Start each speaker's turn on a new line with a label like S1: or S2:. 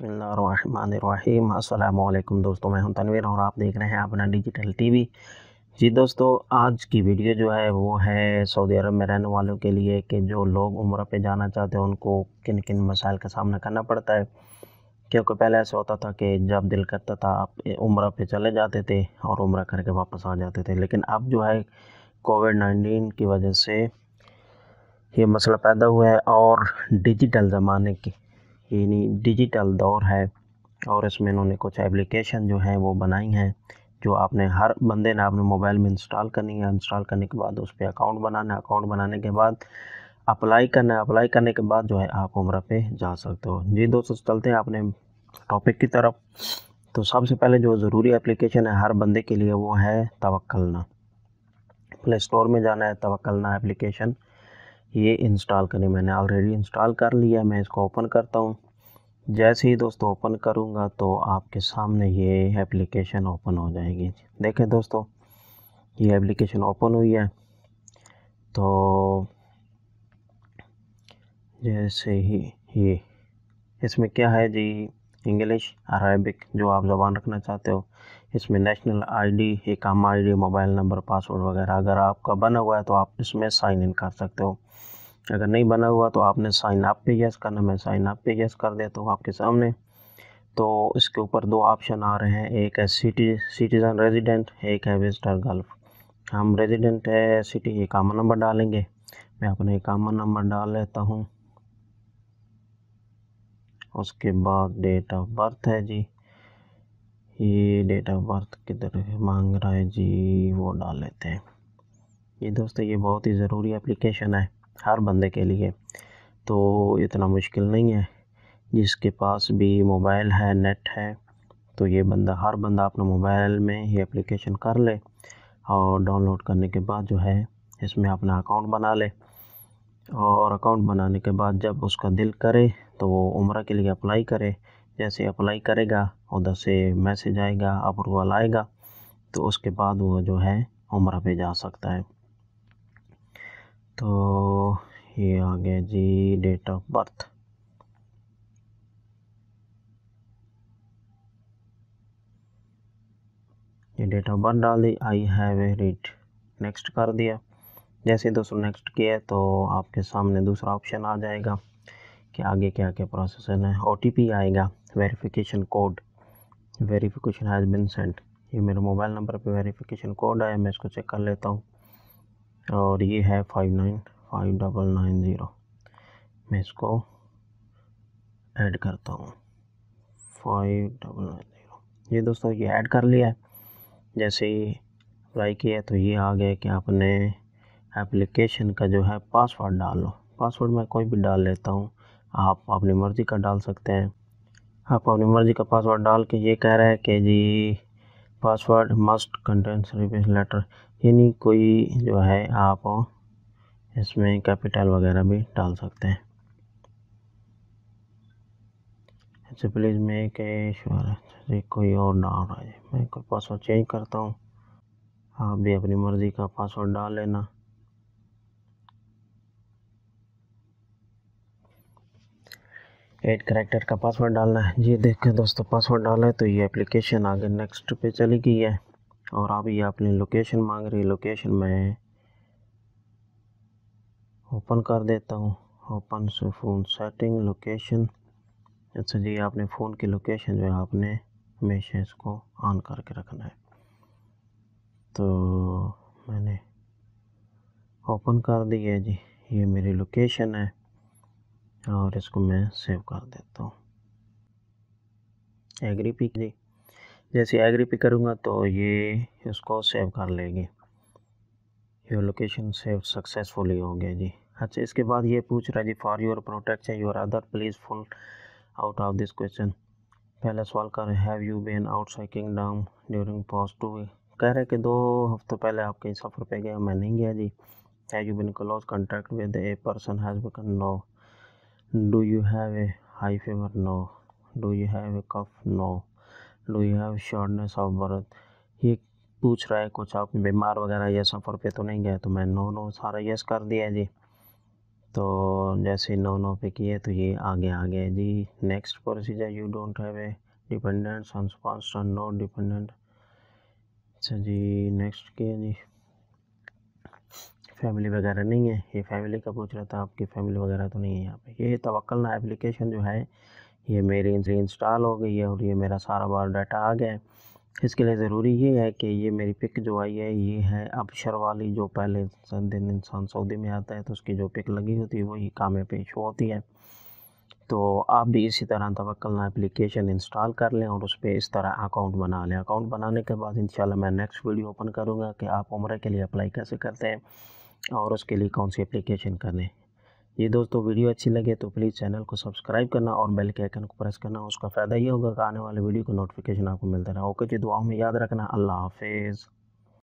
S1: बसमीम अल्लाम दोस्तों मैं हूं तनवीर और आप देख रहे हैं अपना डिजिटल टीवी जी दोस्तों आज की वीडियो जो है वो है सऊदी अरब में रहने वालों के लिए कि जो लोग उम्र पे जाना चाहते हैं उनको किन किन मसाइल का सामना करना पड़ता है क्योंकि पहले ऐसा होता था कि जब दिल करता था आप उम्र पर चले जाते थे और उम्र करके वापस आ जाते थे लेकिन अब जो है कोविड नाइन्टीन की वजह से ये मसला पैदा हुआ है और डिजिटल ज़माने की यानी डिजिटल दौर है और इसमें इन्होंने कुछ एप्लीकेशन जो हैं वो बनाई हैं जो आपने हर बंदे ने आपने मोबाइल में इंस्टॉल करनी है इंस्टॉल करने के बाद उस पर अकाउंट बनाना है अकाउंट बनाने के बाद अप्लाई करना है अप्लाई करने के बाद जो है आप उम्र पे जा सकते हो जी दोस्तों चलते हैं आपने टॉपिक की तरफ तो सबसे पहले जो ज़रूरी एप्लीकेशन है हर बंदे के लिए वो है तवक्लना प्ले स्टोर में जाना है तवक्लना एप्लीकेशन ये इंस्टॉल करें मैंने ऑलरेडी इंस्टॉल कर लिया मैं इसको ओपन करता हूँ जैसे ही दोस्तों ओपन करूँगा तो आपके सामने ये एप्लीकेशन ओपन हो जाएगी देखें दोस्तों ये एप्लीकेशन ओपन हुई है तो जैसे ही ये इसमें क्या है जी इंग्लिश अरबिक जो आप जबान रखना चाहते हो इसमें नेशनल आईडी, आम आई मोबाइल नंबर पासवर्ड वगैरह अगर आपका बना हुआ है तो आप इसमें साइन इन कर सकते हो अगर नहीं बना हुआ तो आपने साइन अप पे यस करना मैं साइन अप पे यस कर देता हूँ आपके सामने तो इसके ऊपर दो ऑप्शन आ रहे हैं एक है सिटी सिटीज़न रेजिडेंट एक है विजिटर गल्फ हम रेजिडेंट है सिटी ये कामन नंबर डालेंगे मैं अपने कामन नंबर डाल लेता हूँ उसके बाद डेट ऑफ बर्थ है जी ये डेट ऑफ बर्थ किधर मांग रहा है जी वो डाल लेते हैं ये दोस्तों ये बहुत ही ज़रूरी एप्लीकेशन है हर बंदे के लिए तो इतना मुश्किल नहीं है जिसके पास भी मोबाइल है नेट है तो ये बंदा हर बंदा अपना मोबाइल में ये एप्लीकेशन कर ले और डाउनलोड करने के बाद जो है इसमें अपना अकाउंट बना ले और अकाउंट बनाने के बाद जब उसका दिल करे तो वो उम्र के लिए अप्लाई करे जैसे अप्लाई करेगा उधर से मैसेज आएगा अप्रूवल आएगा तो उसके बाद वो जो है उम्र पे जा सकता है तो ये आ गया जी डेट ऑफ बर्थ ये डेट ऑफ बर्थ डाल दी I have a read next कर दिया जैसे दोस्तों नेक्स्ट किया तो आपके सामने दूसरा ऑप्शन आ जाएगा कि आगे क्या क्या प्रोसेस है ओ आएगा verification code verification has been sent ये मेरे मोबाइल नंबर पे वेरिफिकेशन कोड आया मैं इसको चेक कर लेता हूँ और ये है five nine five double nine zero मैं इसको ऐड करता हूँ फाइव डबल नाइन ज़ीरो ये दोस्तों ये ऐड कर लिया है जैसे ही अप्लाई किया तो ये आ गया कि आपने एप्लीकेशन का जो है पासवर्ड डाल लो पासवर्ड मैं कोई भी डाल लेता हूँ आप अपनी मर्ज़ी का डाल सकते हैं आप अपनी मर्ज़ी का पासवर्ड डाल के ये कह रहा है कि जी password must contains service letter यानी कोई जो है आप इसमें कैपिटल वगैरह भी डाल सकते हैं अच्छा प्लीज़ मैं के कोई और ना आ रहा है मैं कोई पासवर्ड चेंज करता हूँ आप भी अपनी मर्ज़ी का पासवर्ड डाल लेना एट करेक्टर का पासवर्ड डालना है ये देखें दोस्तों पासवर्ड डाला है तो ये एप्लीकेशन आगे नेक्स्ट पे चली गई है और अब ये अपनी लोकेशन मांग रही है लोकेशन मैं ओपन कर देता हूँ ओपन से फ़ोन सेटिंग लोकेशन अच्छा जी आपने फ़ोन की लोकेशन जो है आपने हमेशा इसको ऑन करके रखना है तो मैंने ओपन कर दी है जी ये मेरी लोकेशन है और इसको मैं सेव कर देता हूँ एग्री पिक जी जैसे एग्री पिक करूँगा तो ये इसको सेव कर लेगी योर लोकेशन सेव सक्सेसफुली हो गया जी अच्छा इसके बाद ये पूछ रहा है जी for your protection your other please fill out of this question पहला सवाल कर रहे have you been psyching down during pause two कह रहे कि दो हफ्तों पहले आप कहीं सफ़र पे गए मैं नहीं गया जी have you been close contact with a person has become no Do you have a high fever? No. Do you have a cough? No. Do you have shortness of breath? ये पूछ रहा है कुछ आप बीमार वगैरह या सफ़र पे तो नहीं गए तो मैं नो नो सारा यस कर दिया जी तो जैसे नो नो पे किए तो ये आगे आ गया जी next procedure you don't have a dependent on sponsor no dependent अच्छा जी नेक्स्ट किया जी फैमिली वगैरह नहीं है ये फैमिली का पूछ रहा था आपकी फैमिली वगैरह तो नहीं है यहाँ पे ये तवक्लना एप्लीकेशन जो है ये मेरी इन इंस्टॉल हो गई है और ये मेरा सारा बार डाटा आ गया है इसके लिए ज़रूरी ये है कि ये मेरी पिक जो आई है ये है अबशर वाली जो पहले दिन इंसान सऊदी में आता है तो उसकी जो पिक लगी होती है वही कामें पे शो होती है तो आप भी इसी तरह तवक्लना एप्लीकेशन इंस्टॉल कर लें और उस पर इस तरह अकाउंट बना लें अकाउंट बनाने के बाद इन मैं नेक्स्ट वीडियो ओपन करूँगा कि आप उम्र के लिए अप्लाई कैसे करते हैं और उसके लिए कौन सी एप्लीकेशन करने ये दोस्तों वीडियो अच्छी लगे तो प्लीज़ चैनल को सब्सक्राइब करना और बेल के आइकन को प्रेस करना उसका फ़ायदा ये होगा कि आने वाले वीडियो को नोटिफिकेशन आपको मिलता रहा ओके जी दुआओं में याद रखना अल्लाह हाफिज़